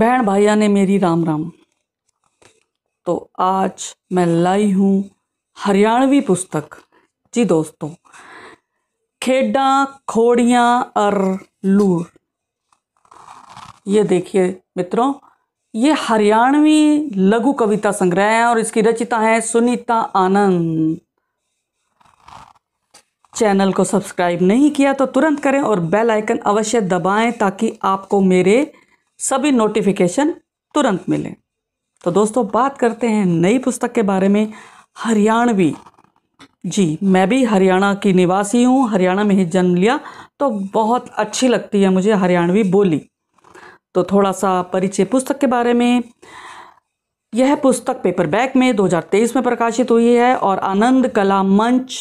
बहन भाइया ने मेरी राम राम तो आज मैं लाई हूँ हरियाणवी पुस्तक जी दोस्तों खेडा खोड़ियाँ और लूर ये देखिए मित्रों ये हरियाणवी लघु कविता संग्रह है और इसकी रचिता है सुनीता आनंद चैनल को सब्सक्राइब नहीं किया तो तुरंत करें और बेल आइकन अवश्य दबाएं ताकि आपको मेरे सभी नोटिफिकेशन तुरंत मिले तो दोस्तों बात करते हैं नई पुस्तक के बारे में हरियाणवी जी मैं भी हरियाणा की निवासी हूँ हरियाणा में ही जन्म लिया तो बहुत अच्छी लगती है मुझे हरियाणवी बोली तो थोड़ा सा परिचय पुस्तक के बारे में यह पुस्तक पेपरबैक में 2023 में प्रकाशित हुई है और आनंद कला मंच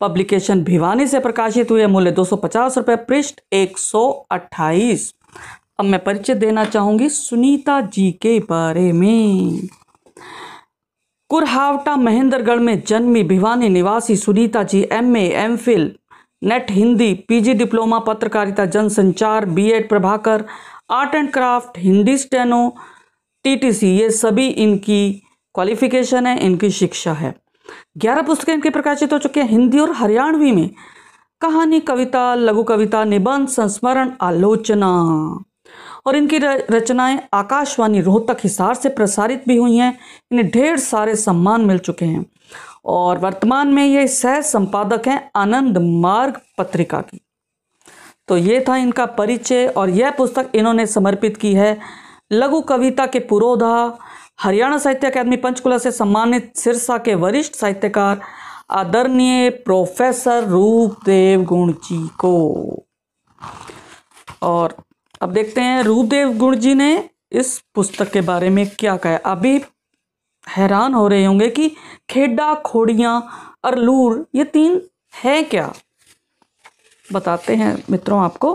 पब्लिकेशन भिवानी से प्रकाशित हुई है मूल्य दो सौ पचास रुपये पृष्ठ एक सौ अट्ठाईस अब मैं परिचय देना चाहूंगी सुनीता जी के बारे में कुरहावटा महेंद्रगढ़ में जन्मी भिवानी निवासी Sunita ji M M Phil NET Hindi PG diploma पत्रकारिता जनसंचार B Ed Prabhakar art and craft Hindi steno TTC ये सभी इनकी क्वालिफिकेशन है इनकी शिक्षा है ग्यारह पुस्तकें इनके प्रकाशित हो चुकी हैं हिंदी और हरियाणवी में कहानी कविता लघु कविता निबंध संस्मरण आलोचना और इनकी रचनाएं आकाशवाणी रोहतक हिसार से प्रसारित भी हुई हैं इन्हें ढेर सारे सम्मान मिल चुके हैं और वर्तमान में ये सह संपादक हैं आनंद मार्ग पत्रिका की तो ये था इनका परिचय और यह पुस्तक इन्होंने समर्पित की है लघु कविता के पुरोधा हरियाणा साहित्य अकादमी पंचकुला से सम्मानित सिरसा के वरिष्ठ साहित्यकार आदरणीय प्रोफेसर रूपदेव गुण जी को और अब देखते हैं रूपदेव गुण जी ने इस पुस्तक के बारे में क्या कहा अभी हैरान हो रहे होंगे कि खेडा खोड़ियाँ अरलूर ये तीन है क्या बताते हैं मित्रों आपको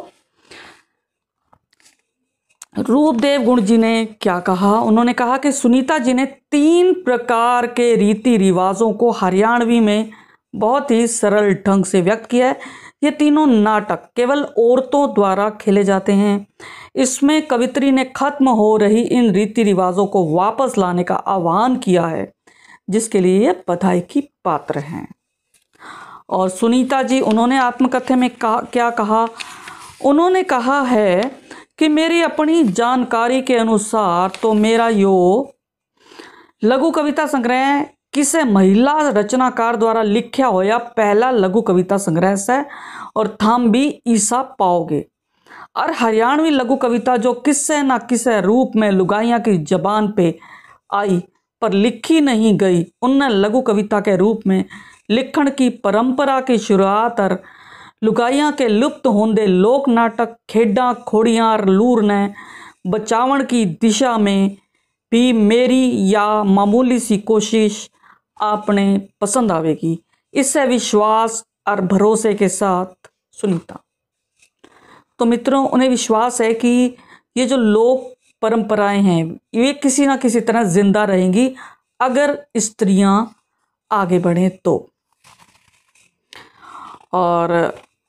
रूपदेव गुण जी ने क्या कहा उन्होंने कहा कि सुनीता जी ने तीन प्रकार के रीति रिवाजों को हरियाणवी में बहुत ही सरल ढंग से व्यक्त किया है ये तीनों नाटक केवल औरतों द्वारा खेले जाते हैं इसमें कवित्री ने खत्म हो रही इन रीति रिवाजों को वापस लाने का आह्वान किया है जिसके लिए ये बधाई की पात्र हैं और सुनीता जी उन्होंने आत्मकथे में कहा क्या कहा उन्होंने कहा है कि मेरी अपनी जानकारी के अनुसार तो मेरा यो लघु कविता संग्रह किसे महिला रचनाकार द्वारा लिखा होया पहला लघु कविता संग्रह से और थम भी ईसा पाओगे और हरियाणवी लघु कविता जो किससे न किसे रूप में लुगाइया की जबान पे आई पर लिखी नहीं गई उन लघु कविता के रूप में लिखण की परंपरा की शुरुआत और लुगाइया के लुप्त होंदे लोक नाटक खेडा खोड़ियाँ और लूर ने बचावण की दिशा में भी मेरी या मामूली सी कोशिश आपने पसंद आवेगी इससे विश्वास और भरोसे के साथ सुनीता तो मित्रों उन्हें विश्वास है कि ये जो लोक परंपराएं हैं ये किसी ना किसी तरह जिंदा रहेंगी अगर स्त्रियां आगे बढ़ें तो और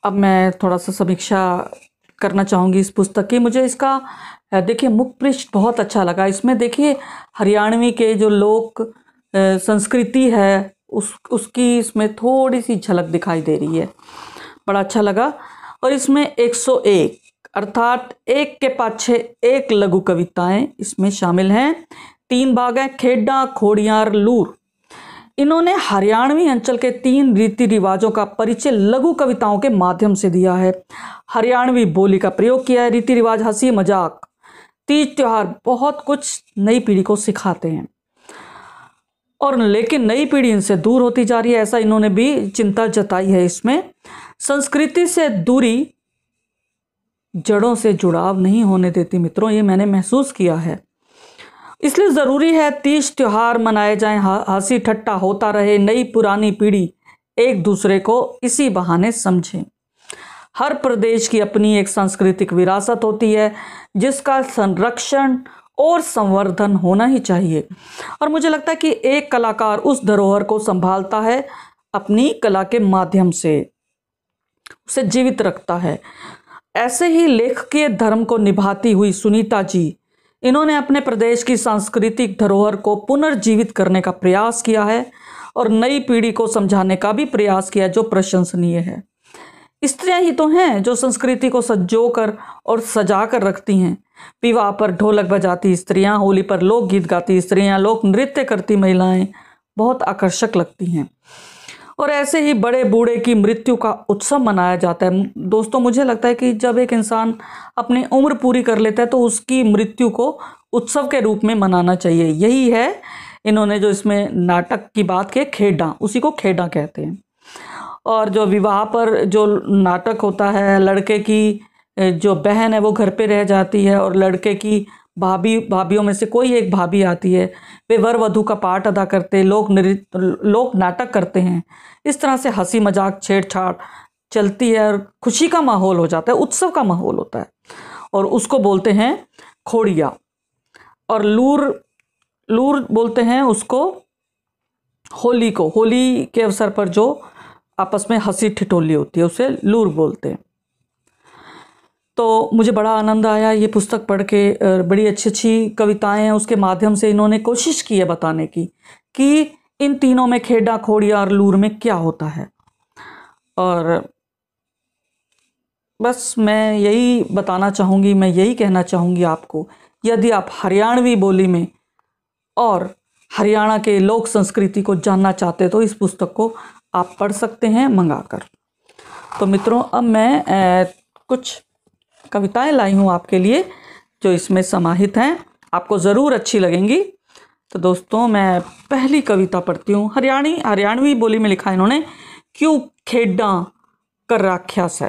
अब मैं थोड़ा सा समीक्षा करना चाहूँगी इस पुस्तक की मुझे इसका देखिए मुख पृष्ठ बहुत अच्छा लगा इसमें देखिए हरियाणवी के जो लोक संस्कृति है उस उसकी इसमें थोड़ी सी झलक दिखाई दे रही है बड़ा अच्छा लगा और इसमें 101 अर्थात एक के पाछे एक लघु कविताएं इसमें शामिल हैं तीन भाग हैं खेडा खोड़ियार लूर इन्होंने हरियाणवी अंचल के तीन रीति रिवाजों का परिचय लघु कविताओं के माध्यम से दिया है हरियाणवी बोली का प्रयोग किया है रीति रिवाज हंसी मजाक तीज त्यौहार बहुत कुछ नई पीढ़ी को सिखाते हैं और लेकिन नई पीढ़ी इनसे दूर होती जा रही है ऐसा इन्होंने भी चिंता जताई है इसमें संस्कृति से दूरी जड़ों से जुड़ाव नहीं होने देती मित्रों ये मैंने महसूस किया है इसलिए ज़रूरी है तीज त्यौहार मनाए जाएं हंसी ठट्टा होता रहे नई पुरानी पीढ़ी एक दूसरे को इसी बहाने समझें हर प्रदेश की अपनी एक सांस्कृतिक विरासत होती है जिसका संरक्षण और संवर्धन होना ही चाहिए और मुझे लगता है कि एक कलाकार उस धरोहर को संभालता है अपनी कला के माध्यम से उसे जीवित रखता है ऐसे ही लेखकीय धर्म को निभाती हुई सुनीता जी इन्होंने अपने प्रदेश की सांस्कृतिक धरोहर को पुनर्जीवित करने का प्रयास किया है और नई पीढ़ी को समझाने का भी प्रयास किया जो प्रशंसनीय है स्त्रियां ही तो हैं जो संस्कृति को सजो कर और सजा कर रखती हैं विवाह पर ढोलक बजाती स्त्रियां होली पर लोकगीत गाती स्त्रियां लोक नृत्य करती महिलाएं बहुत आकर्षक लगती हैं और ऐसे ही बड़े बूढ़े की मृत्यु का उत्सव मनाया जाता है दोस्तों मुझे लगता है कि जब एक इंसान अपनी उम्र पूरी कर लेता है तो उसकी मृत्यु को उत्सव के रूप में मनाना चाहिए यही है इन्होंने जो इसमें नाटक की बात की खेडा उसी को खेडा कहते हैं और जो विवाह पर जो नाटक होता है लड़के की जो बहन है वो घर पे रह जाती है और लड़के की भाभी भाभीियों में से कोई एक भाभी आती है वे वर वधु का पाठ अदा करते लोक नृत्य लोक नाटक करते हैं इस तरह से हंसी मजाक छेड़छाड़ चलती है और खुशी का माहौल हो जाता है उत्सव का माहौल होता है और उसको बोलते हैं खोड़िया और लूर लूर बोलते हैं उसको होली को होली के अवसर पर जो आपस में हंसी ठिठोली होती है उसे लूर बोलते हैं तो मुझे बड़ा आनंद आया ये पुस्तक पढ़ के बड़ी अच्छी अच्छी कविताएं हैं उसके माध्यम से इन्होंने कोशिश की है बताने की कि इन तीनों में खेडा खोड़िया और लूर में क्या होता है और बस मैं यही बताना चाहूँगी मैं यही कहना चाहूँगी आपको यदि आप हरियाणवी बोली में और हरियाणा के लोक संस्कृति को जानना चाहते तो इस पुस्तक को आप पढ़ सकते हैं मंगाकर तो मित्रों अब मैं ए, कुछ कविताएं लाई हूँ आपके लिए जो इसमें समाहित हैं आपको ज़रूर अच्छी लगेंगी तो दोस्तों मैं पहली कविता पढ़ती हूँ हरियाणी हरियाणवी बोली में लिखा इन्होंने क्यों खेडा कर राख्या से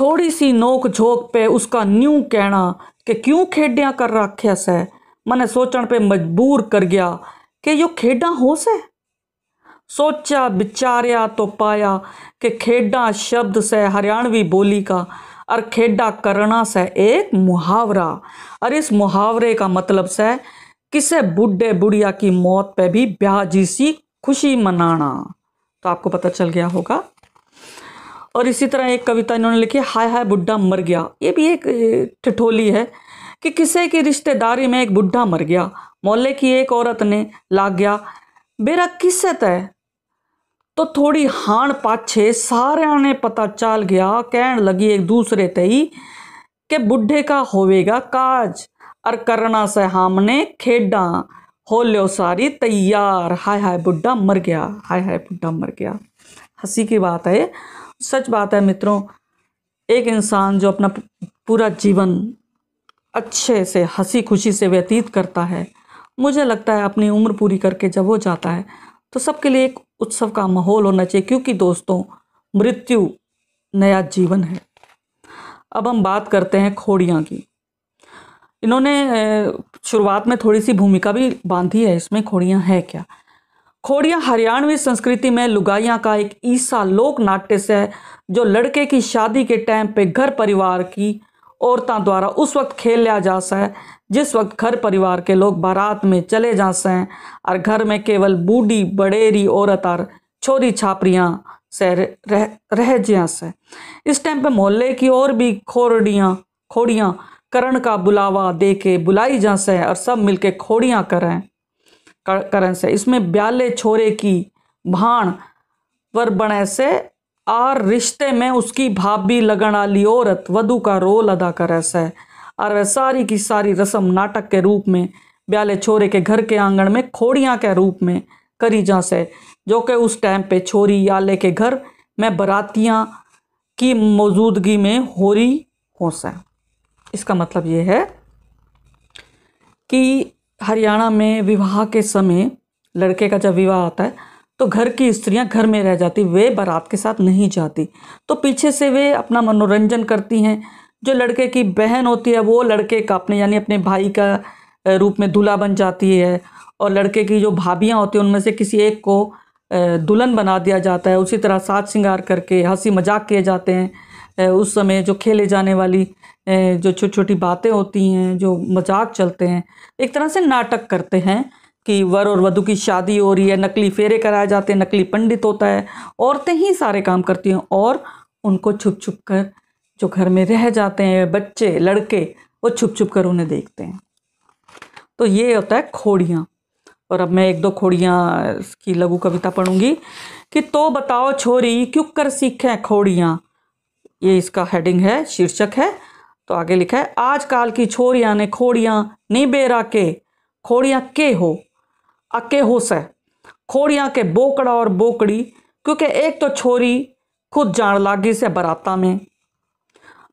थोड़ी सी नोक झोंक पे उसका न्यू कहना कि क्यों खेडियाँ कर राख्या से मैंने सोचण पे मजबूर कर गया कि यो खेडा हो सै सोचा बिचारिया तो पाया कि खेडा शब्द से हरियाणवी बोली का और खेडा करना से एक मुहावरा और इस मुहावरे का मतलब से किसे बुढे बुढ़िया की मौत पे भी ब्याह सी खुशी मनाना तो आपको पता चल गया होगा और इसी तरह एक कविता इन्होंने लिखी हाय हाय बुढ़ा मर गया ये भी एक ठिठोली है कि किसी की रिश्तेदारी में एक बुढ़ा मर गया मोहल्ले की एक औरत ने लाग गया बेरा किस्से तय तो थोड़ी हाण पाछे सारिया ने पता चल गया कहन लगी एक दूसरे तई कि बुढ़े का होवेगा काज अर करना से हमने खेडा हो लो सारी तैयार हाय हाय बुढ़ा मर गया हाय हाय बुढ़ा मर गया हंसी की बात है सच बात है मित्रों एक इंसान जो अपना पूरा जीवन अच्छे से हंसी खुशी से व्यतीत करता है मुझे लगता है अपनी उम्र पूरी करके जब वो जाता है तो सबके लिए एक उत्सव का माहौल होना चाहिए क्योंकि दोस्तों मृत्यु नया जीवन है अब हम बात करते हैं खोड़ियाँ की इन्होंने शुरुआत में थोड़ी सी भूमिका भी बांधी है इसमें खोड़ियाँ है क्या खोड़ियाँ हरियाणवी संस्कृति में लुगाइयाँ का एक ईसा लोक नाट्य से है जो लड़के की शादी के टाइम पे घर परिवार की औरतों द्वारा उस वक्त खेल लिया जा सै जिस वक्त घर परिवार के लोग बारात में चले जा सै और घर में केवल बूढ़ी बड़ेरी औरत और छोरी छापरियाँ से रह रह जा सै इस टाइम पे मोहल्ले की और भी खोरडियाँ खोड़ियाँ करण का बुलावा दे के बुलाई जा सै और सब मिलके खोड़ियाँ करें कर, करें से इसमें ब्याले छोरे की भाण वर बने से और रिश्ते में उसकी भाभी लगन वाली औरत वधु का रोल अदा करे है और वह सारी की सारी रस्म नाटक के रूप में ब्याले छोरे के घर के आंगन में खोड़ियाँ के रूप में करी जा से जो कि उस टाइम पे छोरी याले के घर में बरातियाँ की मौजूदगी में हो रही हो सै इसका मतलब ये है कि हरियाणा में विवाह के समय लड़के का जब विवाह आता है तो घर की स्त्रियां घर में रह जाती वे बारात के साथ नहीं जाती तो पीछे से वे अपना मनोरंजन करती हैं जो लड़के की बहन होती है वो लड़के का अपने यानी अपने भाई का रूप में दूल्हा बन जाती है और लड़के की जो भाभियाँ होती हैं उनमें से किसी एक को दुल्हन बना दिया जाता है उसी तरह साज श्रृंगार करके हंसी मजाक किए जाते हैं उस समय जो खेले जाने वाली जो छोटी छोटी बातें होती हैं जो मजाक चलते हैं एक तरह से नाटक करते हैं कि वर और वधु की शादी हो रही है नकली फेरे कराए जाते हैं नकली पंडित होता है औरतें ही सारे काम करती हैं और उनको छुप छुप कर जो घर में रह जाते हैं बच्चे लड़के वो छुप छुप कर उन्हें देखते हैं तो ये होता है खोड़ियाँ और अब मैं एक दो खोड़ियाँ की लघु कविता पढ़ूंगी कि तो बताओ छोरी क्यों कर सीखें खोड़ियाँ ये इसका हेडिंग है शीर्षक है तो आगे लिखा है आजकल की छोरियाँ ने खोड़ियाँ नहीं बेरा के खोड़ियाँ के हो हो है खोड़िया के बोकड़ा और बोकड़ी क्योंकि एक तो छोरी खुद जान लागी से बराता में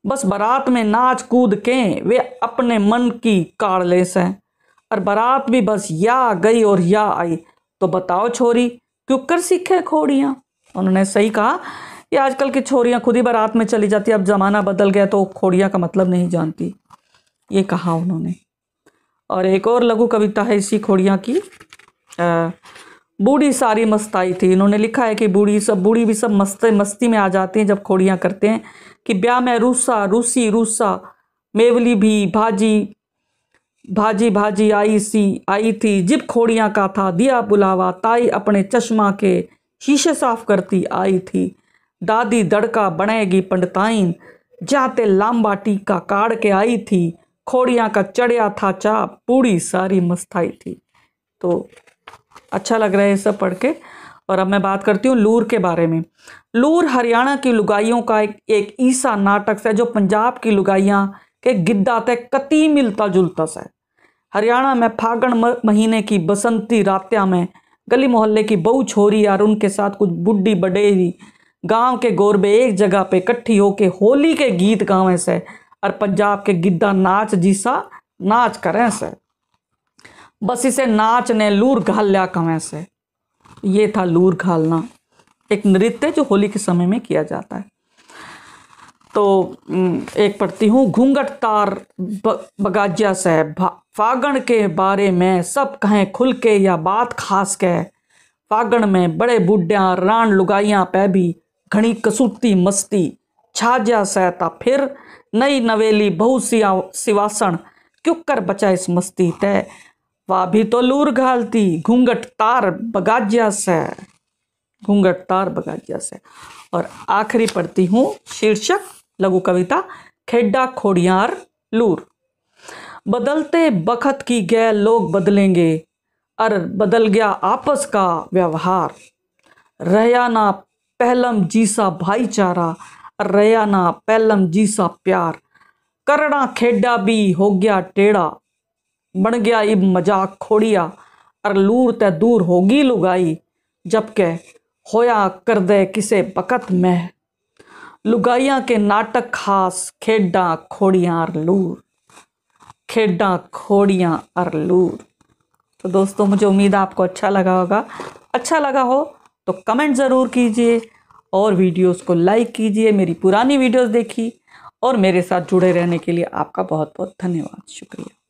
बस बारात में नाच कूद के वे अपने मन की काड़ ले से और बारात भी बस या गई और या आई तो बताओ छोरी क्यों कर सीखे खोड़ियाँ उन्होंने सही कहा कि आजकल की छोरियाँ खुद ही बारात में चली जाती अब ज़माना बदल गया तो खोड़िया का मतलब नहीं जानती ये कहा उन्होंने और एक और लघु कविता है इसी खोड़िया की बूढ़ी सारी मस्त आई थी इन्होंने लिखा है कि बूढ़ी सब बूढ़ी भी सब मस्त मस्ती में आ जाती हैं जब खोड़ियाँ करते हैं कि ब्याह में रूसा रूसी रूसा मेवली भी भाजी भाजी भाजी आई सी आई थी जिब खोड़ियाँ का था दिया बुलावा ताई अपने चश्मा के शीशे साफ करती आई थी दादी दड़का बनेगी पंडताइन जाते लाम्बा टीका काड़ के आई थी खोड़ियाँ का चढ़िया था चाप पूरी सारी मस्ताई थी तो अच्छा लग रहा है ये सब पढ़ के और अब मैं बात करती हूँ लूर के बारे में लूर हरियाणा की लुगाइयों का एक एक ईसा नाटक से जो पंजाब की लुगाइयाँ के गिद्दा तय कति मिलता जुलता सा है हरियाणा में फागण महीने की बसंती रात्या में गली मोहल्ले की बहू छोरी और उनके साथ कुछ बुढ़ी बड़े ही गांव के गोरबे एक जगह पे इकट्ठी होके होली के गीत गावें से और पंजाब के गिद्दा नाच जीसा नाच करें से बस इसे नाच ने लूर घाल लिया कमें से ये था लूर घालना एक नृत्य जो होली के समय में किया जाता है तो एक पढ़ती हूँ घूंघट तार बगाजिया से फागण के बारे में सब कहें खुल के या बात खास के फागण में बड़े बुढ़िया रान लुगाइयाँ पे भी घनी कसूती मस्ती छाजा सहता फिर नई नवेली बहु सिया सिवासन क्यों कर बचा इस मस्ती तय भी तो लूर घालती घूंघट तार बगाज्या से घूंघट तार बगाजिया से और आखिरी पढ़ती हूँ शीर्षक लघु कविता खेड्डा खोड़ियार लूर बदलते बखत की गै लोग बदलेंगे अर बदल गया आपस का व्यवहार रहया ना पहलम जीसा भाईचारा अर रहा ना पहलम जीसा प्यार करना खेडा भी हो गया टेढ़ा बन गया इब मजाक खोड़िया अर लूर तय दूर होगी लुगाई जबके होया कर दे किसे बकत में लुगाइया के नाटक खास खेडा खोड़ियाँ अर लूर खेडा खोड़ियाँ अर लूर तो दोस्तों मुझे उम्मीद आपको अच्छा लगा होगा अच्छा लगा हो तो कमेंट ज़रूर कीजिए और वीडियोस को लाइक कीजिए मेरी पुरानी वीडियोस देखी और मेरे साथ जुड़े रहने के लिए आपका बहुत बहुत धन्यवाद शुक्रिया